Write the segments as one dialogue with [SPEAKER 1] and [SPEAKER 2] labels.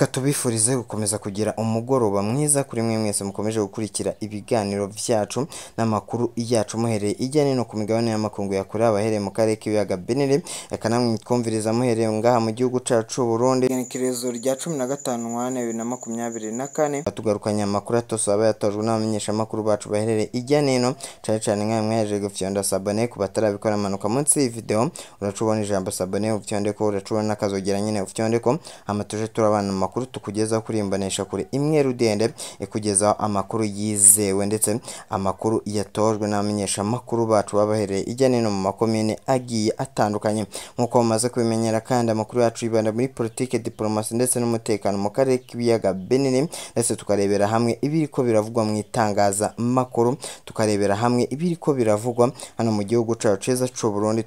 [SPEAKER 1] reka tubifurize gukomeza kugira umugoroba mwiza kuri mwe mwese mukomeje gukurikira ibiganiro byacu n'amakuru yacu muhereye ijya no ku migabane y'amakungu yakorewe abahereye mu karere k'ibiyaga benere reka namwe mwitwumviriza muhereye ngaha mu gihugu cacu burundi igenekerezo rya cumi na gatanu ntwane bibiri na makumyabiri na kane tugarukanye amakuru atose aba yatojwe n'abamenyeshamakuru bacu baherereye ijya n'ino cane cane nk'ayo mwahejeje gufyonda sabone ku batarabikora amanuka munsi y'ivideo uracubona ijambo sabone ufyonde ko uracubona n'akazogera nyine ufyonde ko amatuje turabana amakuru tukugezaho kuri kure imwe rudende ikugezaho e, amakuru yizewe ndetse amakuru yatojwe n'abamenyeshamakuru bacu baba bahereye ijya n'ino mu makomine agiye atandukanye nk'uko mumaze kubimenyera kandi amakuru yacu yibanda muri politiki diporomasi ndetse n'umutekano mu karere k'ibiyaga binini ndetse tukarebera hamwe ibiriko biravugwa mu itangazamakuru tukarebera hamwe ibiriko biravugwa hano mu gihugu cyacu ceza c'uburundi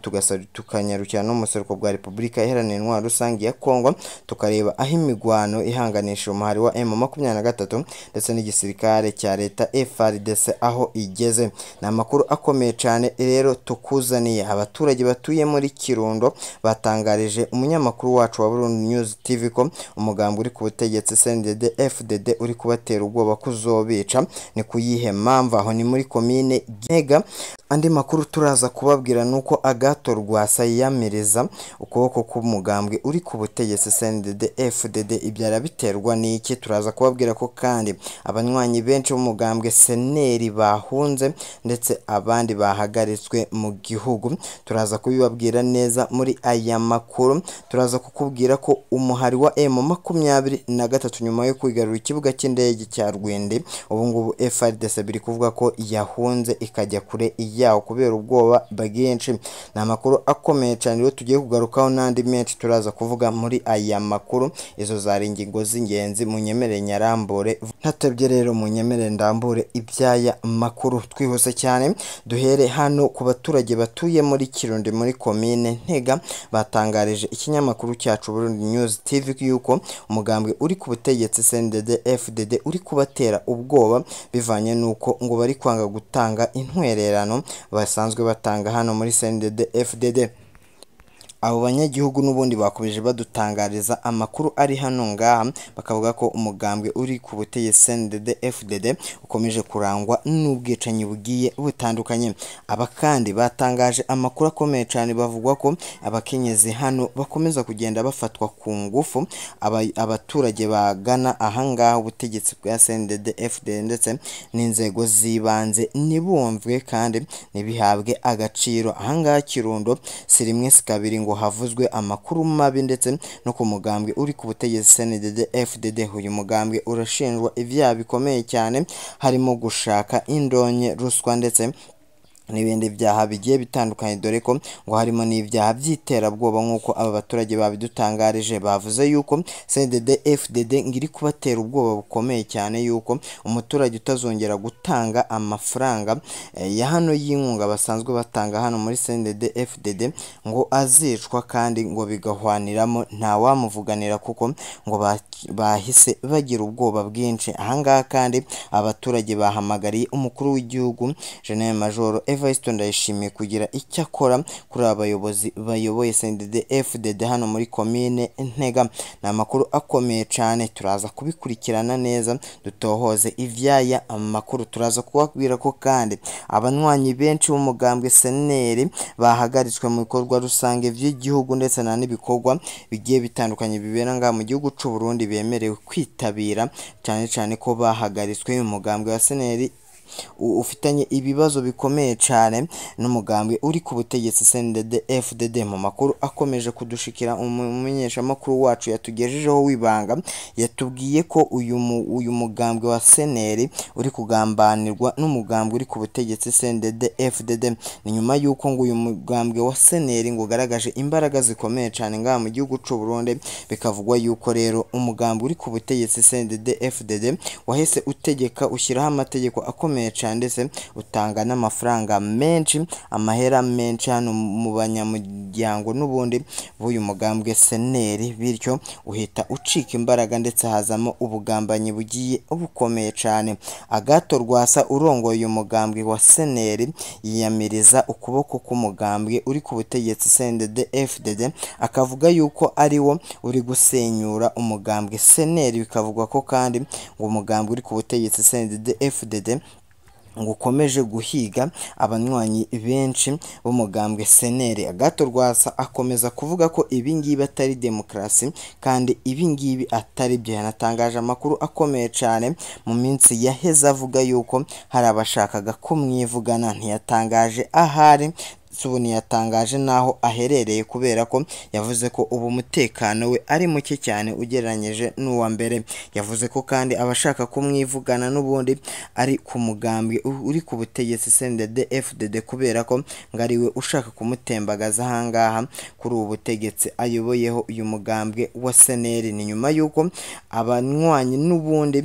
[SPEAKER 1] tukanyarukira no mu buseruko bwa repubulika iharanira intwaro rusange ya kongo tukareba aho imigwano isano ihanganisha umuhari wa emu makumyabiri na gatatu ndetse n'igisirikare cya leta FRDC aho igeze ni amakuru akomeye cyane rero tukuzaniye abaturage batuye muri kirundo batangarije umunyamakuru wacu wa Burundi News TV ko umugambi uri ku butegetsi CNDD FDD uri kubatera ubwoba kuzobica ni kuyihe mpamvu aho ni muri komine gega andi makuru turaza kubabwira ni uko agato rwasa yiyamiriza ukuboko k'umugambwe uri ku butegetsi CNDD FDD ibyo bibyara biterwa n'iki turaza kubabwira ko kandi abanywanyi benshi b'umugambwe seneri bahunze ndetse abandi bahagaritswe mu gihugu turaza kubibabwira neza muri aya makuru turaza kukubwira ko umuhari wa emu makumyabiri na gatatu nyuma yo kwigarura ikibuga cy'indege cya rwende ubungubu frdc biri kuvuga ko yahunze ikajya kure yaho kubera ubwoba bwinshi ni amakuru akomeye cyane rero tugiye kugarukaho n'andi menshi turaza kuvuga muri aya makuru izo zari ingingo z'ingenzi munyemere nyarambure ntatabye rero munyemere ndambure iby'aya makuru twihuse cyane duhere hano ku baturage batuye muri kirundi muri komine ntega batangarije ikinyamakuru cyacu burundi news tv yuko umugambwe uri ku butegetsi cndd fdd uri kubatera ubwoba bivanye n'uko ngo bari kwanga gutanga intwererano basanzwe batanga hano muri sendede fdd Abo banyagihugu n'ubundi bakomeje badutangariza amakuru ari hano ngaha bakavuga ko umugambwe uri ku butegetsi CNDD FDD ukomeje kurangwa n'ubwicanyi bugiye butandukanye aba kandi batangaje amakuru akomeye cyane bavugwa ko abakenyezi hano bakomeza kugenda bafatwa ku ngufu abaturage bagana ahangaha ubutegetsi bwa CNDD FDD ndetse n'inzego z'ibanze ntibumvwe kandi ntibihabwe agaciro ahangaha Kirundo si rimwe si kabiri ngo havuzwe amakuru mabi ndetse no ku mugambwe uri ku butegetsi sndd fdd uyu mugambwe urashinjwa ibyaha bikomeye cyane harimo gushaka indonke ruswa ndetse n'ibindi byaha bigiye bitandukanye dore ko ngo harimo n'ibyaha by'iterabwoba nk'uko aba baturage babidutangarije bavuze yuko cdd fdd ngiri kubatera ubwoba bukomeye cyane yuko umuturage utazongera gutanga amafaranga eh, ya hano y'inkunga basanzwe batanga hano muri cdd fdd ngo azicwa kandi ngo bigahwaniramo ntawamuvuganira kuko ngo bahise bagira ubwoba bwinshi ahangaha kandi abaturage bahamagariye umukuru w'igihugu jenera majoro Evariste Ndayishimiye kugira icyo akora kuri abayobozi bayoboye sendede FDD hano muri komine Ntega ni amakuru akomeye cyane turaza kubikurikirana neza dutohoze ibyaya amakuru turaza kubabwira ko kandi abanywanyi benshi b'umugambwe seneri bahagaritswe mu bikorwa rusange by'igihugu ndetse na n'ibikorwa bigiye bitandukanye bibera ngaha mu gihugu cy'u Burundi bemerewe kwitabira cyane cyane ko bahagaritswe umugambwe wa seneri ufitanye ibibazo bikomeye cyane n'umugambwe uri ku butegetsi sendede fdd mu makuru akomeje kudushikira umumenyeshamakuru wacu yatugejejeho w'ibanga yatubwiye ko uyu uyu mugambwe wa seneri uri kugambanirwa n'umugambwe uri ku butegetsi sendede fdd ni nyuma y'uko ngo uyu mugambwe wa seneri ngo ugaragaje imbaraga zikomeye cyane ngaha mu gihugu cy'u Burundi bikavugwa yuko rero umugambwe uri ku butegetsi sendede fdd wahise utegeka ushyiraho amategeko akomeye ukomeye cyane ndetse utanga n'amafaranga menshi amahera menshi hano mu banyamuryango n'ubundi b'uyu mugambwe seneri bityo uhita ucika imbaraga ndetse hazamo ubugambanyi bugiye bukomeye cyane agato rwasa urongoye uyu mugambwe wa seneri yiyamiriza ukuboko k'umugambwe uri ku butegetsi sendede fdd akavuga yuko ari wo uri gusenyura umugambwe seneri bikavugwa ko kandi ngo umugambwe uri ku butegetsi sendede fdd ngo ukomeje guhiga abanywanyi benshi b'umugambwe seneri agato rwasa akomeza kuvuga ko ibingibi atari demokarasi kandi ibingibi atari byo yanatangaje amakuru akomeye cyane mu minsi yaheze avuga yuko hari abashakaga kumwivugana ntiyatangaje ahari Suni yatangaje n'aho aherereye kubera ko yavuze ko ubu mutekano we ari muke cyane ugereranyije n'uwa mbere yavuze ko kandi abashaka kumwivugana n'ubundi ari ku mugambi uri ku butegetsi sendede fdd kubera ko ngo ari we ushaka kumutembagaza ahangaha kuri ubu butegetsi ayoboyeho uyu mugambwe wa seneri ni nyuma y'uko abanywanyi n'ubundi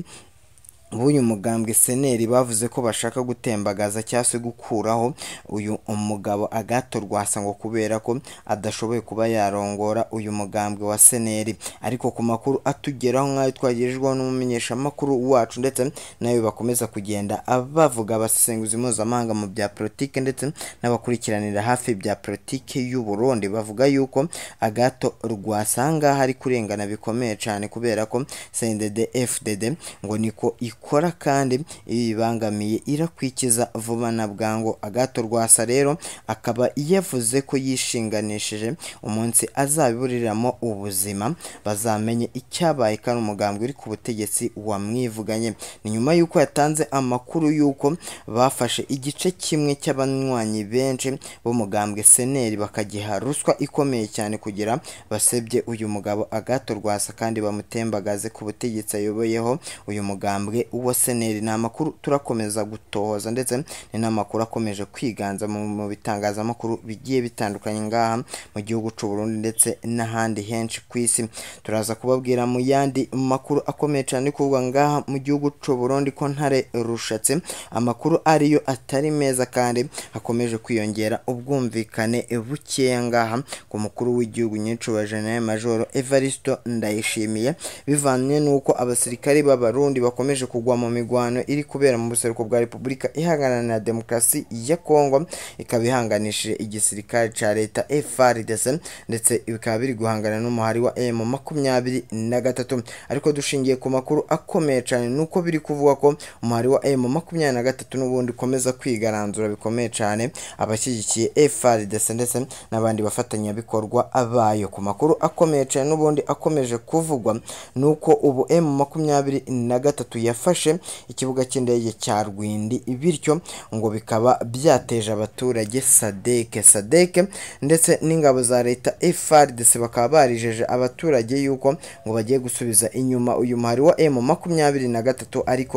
[SPEAKER 1] b'uyu mugambwe seneri bavuze ko bashaka gutembagaza cyangwa se gukuraho uyu umugabo agato rwasango kubera ko adashoboye kuba yarongora uyu mugambwe wa seneri ariko ku makuru atugeraho nk'ayo twagejejeho n'umumenyeshamakuru wacu ndetse nayo bakomeza kugenda bavuga abasesenguzi mpuzamahanga mu bya politiki ndetse n'abakurikiranira hafi bya politiki y'u Burundi bavuga yuko agato rwasanga hari kurengana bikomeye cyane kubera ko sendede fdd ngo niko kora kandi ibi bibangamiye irakwikiza vuba na bwangu agato rwasa rero akaba yavuze ko yishinganishije umunsi azabiburiramo ubuzima bazamenye icyabaye kandi umugambi uri ku butegetsi wamwivuganye ni nyuma y'uko yatanze amakuru y'uko bafashe igice kimwe cy'abanywanyi benshi b'umugambwe seneri bakagiha ruswa ikomeye cyane kugira basebye uyu mugabo agato rwasa kandi bamutembagaze ku butegetsi ayoboyeho uyu mugambwe uwo seneri ni amakuru turakomeza gutoza ndetse ni n'amakuru akomeje kwiganza mu bitangazamakuru bigiye bitandukanye ngaha mu gihugu cy'u Burundi ndetse n'ahandi henshi ku isi turaza kubabwira mu yandi makuru akomeye cyane kuvugwa ngaha mu gihugu cy'u Burundi ko ntare rushatse amakuru ariyo atari meza kandi hakomeje kwiyongera ubwumvikane bukeya ngaha ku mukuru w'igihugu nyinshi wa General majoro Evaristo Ndayishimiye bivanye n'uko abasirikare b'abarundi bakomeje ku kugwa mu migwano iri kubera mu buseruko bwa repubulika ihanganana na demokarasi ya kongo ikaba ihanganishije igisirikare cya leta FARDC ndetse bikaba biri guhangana n'umuhari wa M makumyabiri na gatatu ariko dushingiye ku makuru akomeye cyane uko biri kuvuga ko umuhari wa M makumyabiri na gatatu n'ubundi ukomeza kwigaranzura bikomeye cyane abashyigikiye FARDC ndetse n'abandi bafatanyabikorwa bayo ku makuru akomeye cyane n'ubundi akomeje kuvugwa nuko ubu M makumyabiri na gatatu yafa byafashe ikibuga cy'indege cya rwindi bityo ngo bikaba byateje abaturage sadeke sadeke ndetse n'ingabo za leta frdc bakaba barijeje abaturage yuko ngo bagiye gusubiza inyuma uyu muhari wa emu makumyabiri na gatatu ariko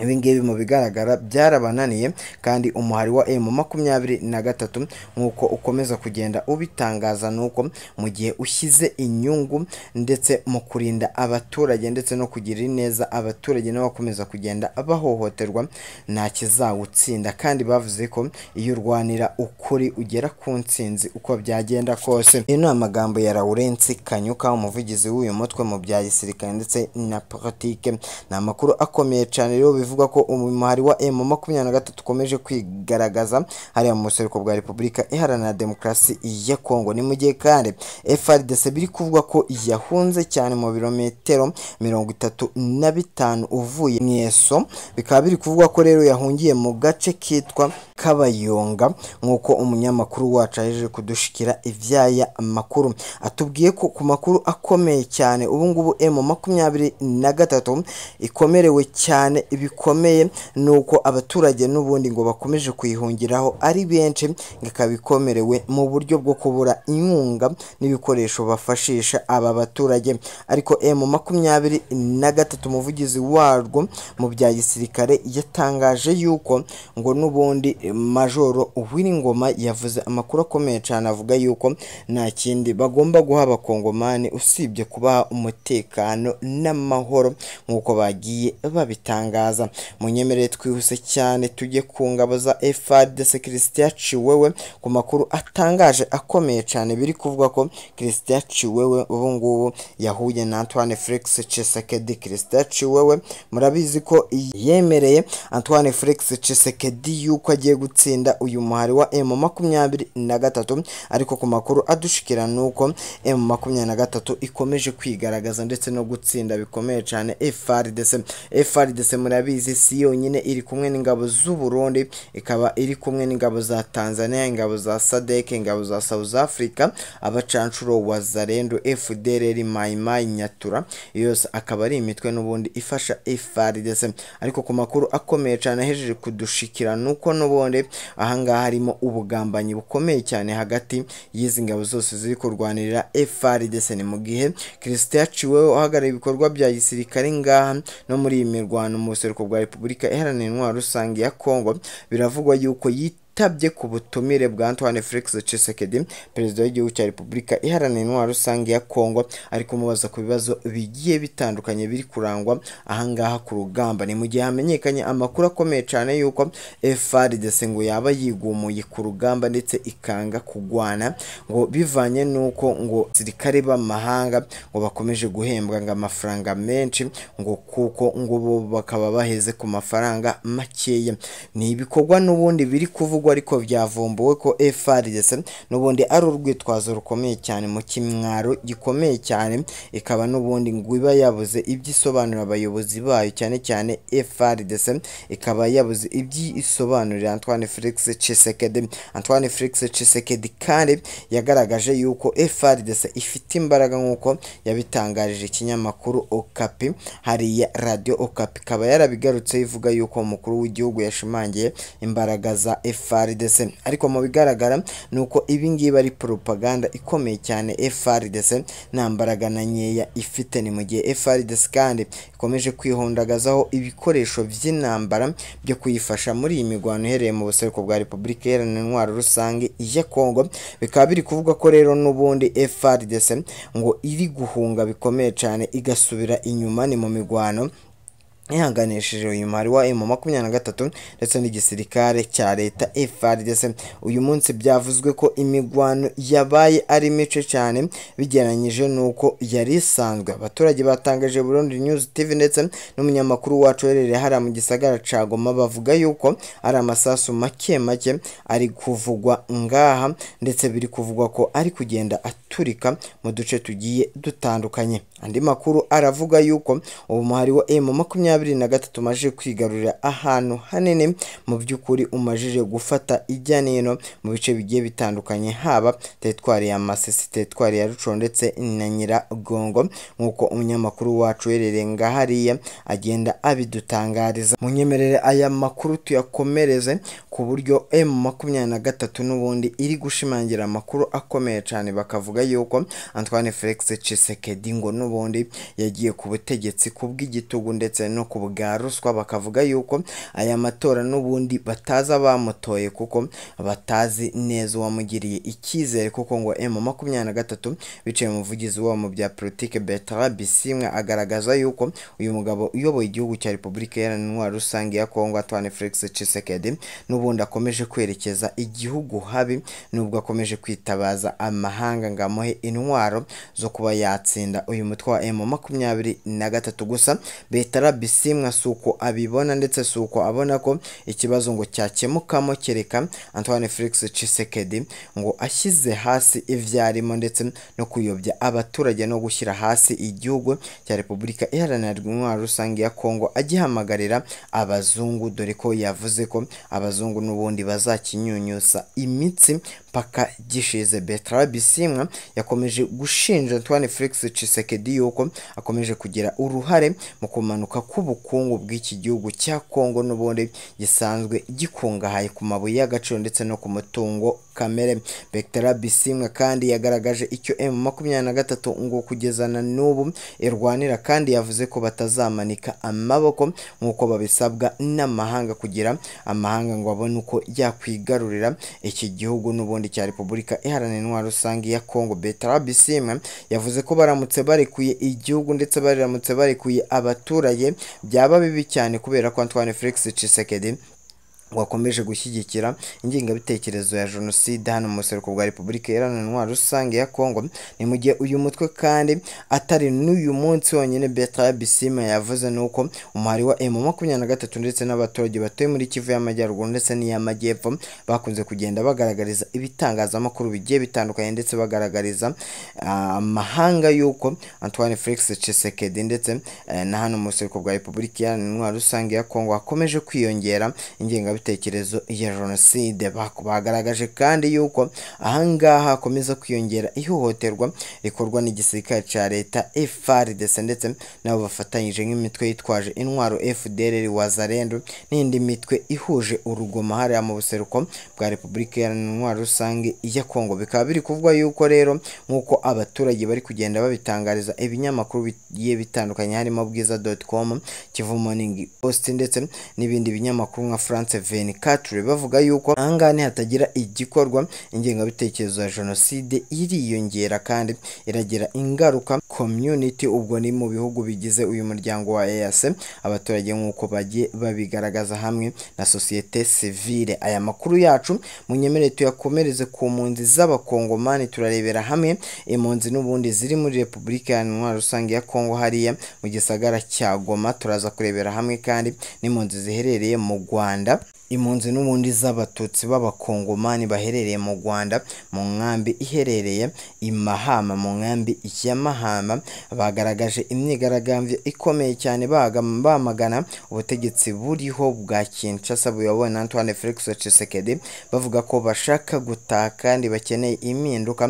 [SPEAKER 1] ibingibi mu bigaragara byarabananiye kandi umuhari wa emu makumyabiri na gatatu nk'uko ukomeza kugenda ubitangaza ni uko mu gihe ushyize inyungu ndetse mu kurinda abaturage ndetse no kugirira neza abaturage n'abakomeza kugenda bahohoterwa nta kizawutsinda kandi bavuze ko iyo urwanira ukuri ugera ku ntsinzi uko byagenda kose ayo ni amagambo ya lawurence kanyuka umuvugizi w'uyu mutwe mu bya gisirikare ndetse na politike ni amakuru akomeye cyane rero bivuga ko umumari wa emu makumyabiri na gatatu ukomeje kwigaragaza hariya mu buseruko bwa repubulika iharanira demokarasi ya kongo ni mu gihe kandi frdc biri kuvuga ko yahunze cyane mu birometero mirongo itatu na bitanu uvuye mu eso bikaba biri kuvuga ko rero yahungiye mu gace kitwa kabayonga nk'uko umunyamakuru wacu aheje kudushikira ibyaya amakuru atubwiye ko ku makuru akomeye cyane ubungubu emu makumyabiri na gatatu ikomerewe cyane ibi bikomeye ni uko abaturage n'ubundi ngo bakomeje kuyihungiraho ari benshi ngo ikaba ikomerewe mu buryo bwo kubura inkunga n'ibikoresho bafashisha aba baturage ariko emu eh, makumyabiri na gatatu umuvugizi warwo mu bya gisirikare yatangaje yuko ngo n'ubundi majoro uw'ingoma yavuze amakuru akomeye cyane avuga yuko nta kindi bagomba guha abakongomani usibye kubaha umutekano n'amahoro nk'uko bagiye babitangaza hazaza munyemerere twihuse cyane tujye ku ngabo za efadese kirisitiya ciwewe ku makuru atangaje akomeye cyane biri kuvuga ko kirisitiya ciwewe ubu ngubu yahuye na antoine felix cesekedi Christian ciwewe murabizi ko yemereye antoine felix cesekedi yuko agiye gutsinda uyu muhari wa emu makumyabiri na gatatu ariko ku makuru adushikira ni uko emu makumyabiri na gatatu ikomeje kwigaragaza ndetse no gutsinda bikomeye cyane efadese efadese murabizi murabizi si yonyine iri kumwe n'ingabo z'u Burundi ikaba iri kumwe n'ingabo za Tanzania ingabo za SADC ingabo za South Africa abacancuro wa Zalendo FDLR Maimai Nyatura yose akaba ari imitwe n'ubundi ifasha FARDC ariko ku makuru akomeye cyane ahejeje kudushikira nuko n'ubundi ahangaha harimo ubugambanyi bukomeye cyane hagati y'izi ngabo zose ziri kurwanirira FARDC ni mu gihe Christian Chiwewe uhagarariye ibikorwa bya gisirikare ngaha no muri iyi mirwano mu bwa repubulika iharanira intwaro rusange ya kongo biravugwa yuko yita yitabye ku butumire bwa Antoine Felix Tshisekedi perezida w'igihugu cya Repubulika iharanira intwaro rusange ya Kongo ari kumubaza ku bibazo bigiye bitandukanye biri kurangwa ahangaha ku rugamba ni mu gihe hamenyekanye amakuru akomeye cyane y'uko FARDC ngo yaba yigumuye ku rugamba ndetse ikanga kugwana ngo bivanye n'uko ngo sirikare b'amahanga ngo bakomeje guhembwa ngo amafaranga menshi ngo kuko ngo bo bakaba baheze ku mafaranga makeya ni ibikorwa n'ubundi biri kuvuga nubwo ariko byavumbuwe ko FRDC n'ubundi ari urwitwazo rukomeye cyane mu kimwaro gikomeye cyane ikaba n'ubundi ngo iba yabuze ibyo isobanurira abayobozi bayo cyane cyane FRDC ikaba yabuze ibyo isobanurira Antoine Felix Tshisekedi Antoine Felix Tshisekedi kandi yagaragaje yuko FRDC ifite imbaraga nk'uko yabitangarije ikinyamakuru Okapi hariya radio Okapi ikaba yarabigarutse ivuga yuko umukuru w'igihugu yashimangiye imbaraga za FRDC FRDC ariko mu bigaragara ni uko ibi ngibi ari propaganda ikomeye cyane FRDC nta mbaraga na nkeya ifite ni mu gihe FRDC kandi ikomeje kwihundagazaho ibikoresho by'intambara byo kuyifasha muri iyi mirwano iherereye mu buseruko bwa Repubulika Iharanira Intwaro Rusange ya Kongo bikaba biri kuvuga ko rero n'ubundi FRDC ngo iri guhunga bikomeye cyane igasubira inyuma ni mu mirwano yihanganishije uyu muhari wa emu makumyabiri na gatatu ndetse n'igisirikare cya leta FARDC uyu munsi byavuzwe ko imigwano yabaye ari mice cyane bigereranyije n'uko yari isanzwe abaturage batangaje Burundi News TV ndetse n'umunyamakuru wacu uherereye hariya mu gisagara ca Goma bavuga yuko ari amasasu make make ari kuvugwa ngaha ndetse biri kuvugwa ko ari kugenda aturika mu duce tugiye dutandukanye andi makuru aravuga yuko ubu muhari wa emu makumyabiri makumyabiri na gatatu umajije kwigarurira ahantu hanini mu by'ukuri umajije gufata ijya n'ino mu bice bigiye bitandukanye haba teritwari ya masisi teritwari ya rucoro ndetse na nyiragongo nk'uko umunyamakuru wacu uherereye ngahariya agenda abidutangariza munyemerere aya makuru tuyakomereze ku buryo emu makumyabiri na gatatu n'ubundi iri gushimangira amakuru akomeye cyane bakavuga yuko Antoine Felix Tshisekedi ngo n'ubundi yagiye ku butegetsi ku bw'igitugu ndetse no ku bwa ruswa bakavuga yuko aya matora n'ubundi bataza bamutoye kuko batazi neza uwamugiriye icyizere kuko ngo emu makumyabiri na gatatu bicaye umuvugizi wabo mu bya politiki Bertrand bisimwe agaragaza yuko uyu mugabo uyoboye igihugu cya Repubulika Iharanira Rusange ya Kongo Antoine Felix Tshisekedi n'ubu n'ubundi akomeje kwerekeza igihugu habi nubwo akomeje kwitabaza amahanga ngo amuhe intwaro zo kuba yatsinda uyu mutwe wa emu makumyabiri na gatatu gusa betara bisimwa si uko abibona ndetse si uko abona ko ikibazo ngo cyakemukamo kereka antoine felix cisekedi ngo ashyize hasi ibyarimo ndetse no kuyobya abaturage no gushyira hasi igihugu cya repubulika iharanira intwaro rusange ya kongo agihamagarira abazungu dore ko yavuze ko abazungu ngo n'ubundi bazakinyunyuza imitsi paka gishize betara bisimwa yakomeje gushinja antoine felix cisekedi yuko akomeje kugira uruhare mu kumanuka k'ubukungu bw'iki gihugu cya kongo n'ubundi gisanzwe gikungahaye ku mabuye y'agaciro ndetse no ku mutungo kamere betara bisimwa kandi yagaragaje icyo emu makumyabiri na gatatu ngo kugezana n'ubu irwanira kandi yavuze ko batazamanika amaboko nk'uko babisabwa n'amahanga kugira amahanga ngo abone uko yakwigarurira iki gihugu n'ubundi kigundi cya Repubulika Iharanira Rusange ya Kongo Bertrand yavuze ko baramutse barekuye igihugu ndetse baramutse barekuye abaturage byaba bibi cyane kubera ko Antoine Félix Tshisekedi wakomeje gushyigikira ingengabitekerezo ya jenoside hano mu buseruko bwa repubulika iharanira rusange ya kongo ni mu gihe uyu mutwe kandi atari n'uyu munsi wonyine Bertrand bisima yavuze nuko umuhari wa emu makumyabiri na gatatu ndetse n'abaturage batuye muri kivu y'amajyaruguru ndetse n'iy'amajyepfo bakunze kugenda bagaragariza ibitangazamakuru bigiye bitandukanye ndetse bagaragariza ah, amahanga y'uko Antoine Felix Tshisekedi ndetse eh, na hano mu buseruko bwa repubulika iharanira rusange ya kongo hakomeje kwiyongera ingengabitekerezo ingengabitekerezo ya jenoside bagaragaje kandi yuko ahangaha hakomeza kwiyongera ihohoterwa rikorwa n'igisirikare cya leta FARDC ndetse nabo bafatanyije nk'imitwe yitwaje intwaro FDR wazarendo n'indi mitwe ihuje urugoma hariya mu buseruko bwa repubulika iharanira intwaro rusange ya kongo bikaba biri kuvugwa yuko rero nk'uko abaturage bari kugenda babitangariza ibinyamakuru bigiye bitandukanye harimo bwiza doti komu kivu moningi positi ndetse n'ibindi binyamakuru nka france v venicatre bavuga yuko ahangaha hatagira igikorwa ingengabitekerezo ya jenoside iriyongera kandi iragira ingaruka community ubwo ni mu bihugu bigize uyu muryango wa EAC abaturage nk'uko bagiye babigaragaza hamwe na sosiyete sivile aya makuru yacu munyemere tuyakomereze ku mpunzi z'abakongomani turarebera hamwe impunzi n'ubundi ziri muri repubulika ya ntwari rusange ya kongo hariya mu gisagara cya goma turaza kurebera hamwe kandi n'impunzi ziherereye mu rwanda impunzi n'ubundi z'abatutsi b'abakongomani baherereye mu rwanda mu nkambi iherereye i mahama mu nkambi ya mahama bagaragaje imyigaragambyo ikomeye cyane bamagana ubutegetsi buriho bwa kinshasa buyobowe na antoine felix tshisekedi bavuga ko bashaka gutaha kandi bakeneye impinduka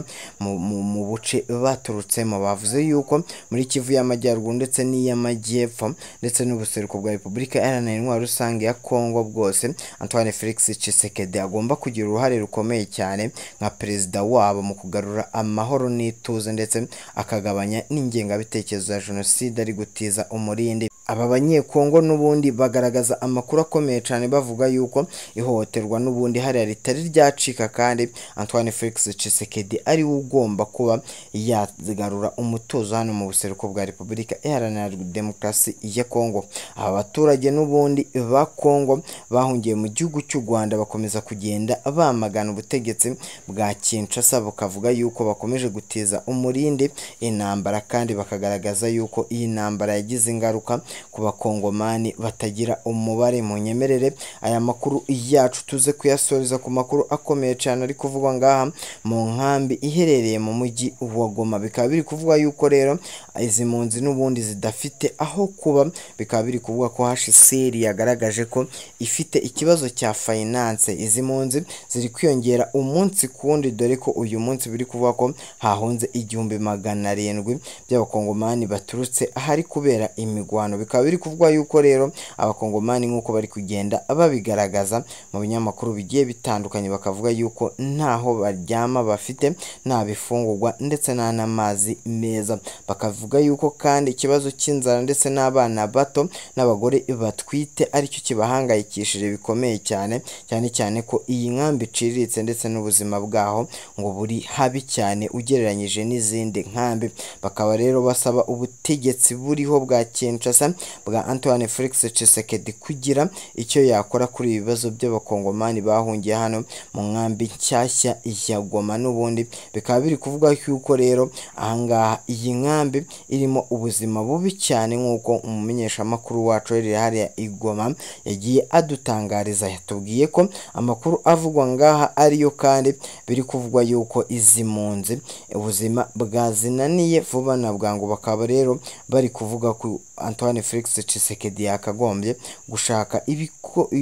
[SPEAKER 1] mu buce baturutsemo bavuze yuko muri kivu y'amajyaruguru ndetse n'iy'amajyepfo ndetse n'ubuseruko bwa repubulika iharanira intwaro rusange ya kongo bwose Antoine Felix Tshisekedi agomba kugira uruhare rukomeye cyane nka perezida wabo mu kugarura amahoro n'ituze ndetse akagabanya n'ingengabitekerezo ya jenoside ari gutiza umurindi aba banyekongo n'ubundi bagaragaza amakuru akomeye cyane bavuga yuko ihohoterwa n'ubundi hariya ritari ryacika kandi antoine felix cisekedi ari ugomba kuba yagarura umutuzo hano mu buseruko bwa repubulika iharanira demokarasi ya kongo aba baturage n'ubundi ba kongo bahungiye mu gihugu cy'u rwanda bakomeza kugenda bamagana ubutegetsi bwa kinshasa bukavuga yuko bakomeje gutiza umurindi intambara kandi bakagaragaza yuko iyi ntambara yagize ingaruka ku bakongomani batagira umubare mu nyemerere aya makuru yacu tuze kuyasoreza ku makuru akomeye cyane ari kuvugwa ngaha mu nkambi iherereye mu mujyi wa Goma bikaba biri kuvuga yuko rero izi mpunzi n'ubundi zidafite aho kuba bikaba biri kuvuga ko HCR yagaragaje ko ifite ikibazo cya finance izi mpunzi ziri kwiyongera umunsi ku wundi dore ko uyu munsi biri kuvuga ko hahunze igihumbi magana arindwi by'abakongomani baturutse ahari kubera imigwano bikaba biri kuvugwa yuko rero abakongomani nk'uko bari kugenda babigaragaza mu binyamakuru bigiye bitandukanye bakavuga yuko ntaho baryama bafite nta bifungurwa ndetse nta n'amazi meza bakavuga yuko kandi ikibazo cy'inzara ndetse n'abana bato n'abagore batwite aricyo kibahangayikishije bikomeye cyane cyane cyane ko iyi nkambi iciriritse ndetse n'ubuzima bwaho ngo buri habi cyane ugereranyije n'izindi nkambi bakaba rero basaba ubutegetsi buriho bwa Kinshasa bwa antoine felix Tshisekedi kugira icyo yakora kuri ibi bibazo by'abakongomani bahungiye hano mu nkambi nshyashya ya goma n'ubundi bikaba biri kuvuga yuko rero ahangaha iyi nkambi irimo ubuzima bubi cyane nk'uko umumenyeshamakuru wacu rero hariya igoma yagiye adutangariza yatubwiye ko amakuru avugwa ngaha ariyo kandi biri kuvugwa yuko izi mpunzi ubuzima bwazinaniye vuba na bwangu bakaba rero bari kuvuga ko antoine Felix Tshisekedi yakagombye gushaka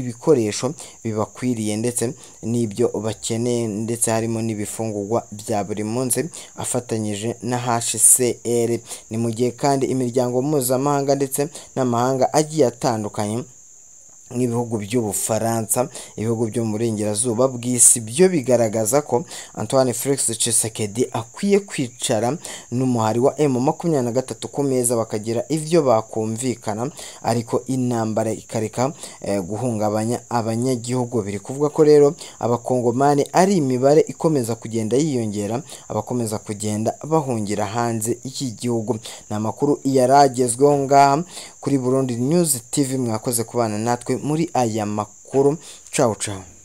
[SPEAKER 1] ibikoresho bibakwiriye ndetse n'ibyo bakeneye ndetse harimo n'ibifungurwa bya buri munsi afatanyije na HCR, ni mu gihe kandi imiryango mpuzamahanga ndetse n'amahanga agiye atandukanye nk'ibihugu by'ubufaransa ibihugu byo mu burengerazuba bw'isi byo bigaragaza ko antoine felix Tshisekedi akwiye kwicara n'umuhari wa emu makumyabiri na gatatu ku meza bakagira ibyo bakumvikana ariko intambara ikareka eh, guhungabanya abanyagihugu biri kuvuga ko rero abakongomani ari imibare ikomeza kugenda yiyongera abakomeza kugenda bahungira hanze y'igihugu ni amakuru yaragezweho ngaha kuri burundi news tv mwakoze kubana natwe muri aya makuru cawu cawu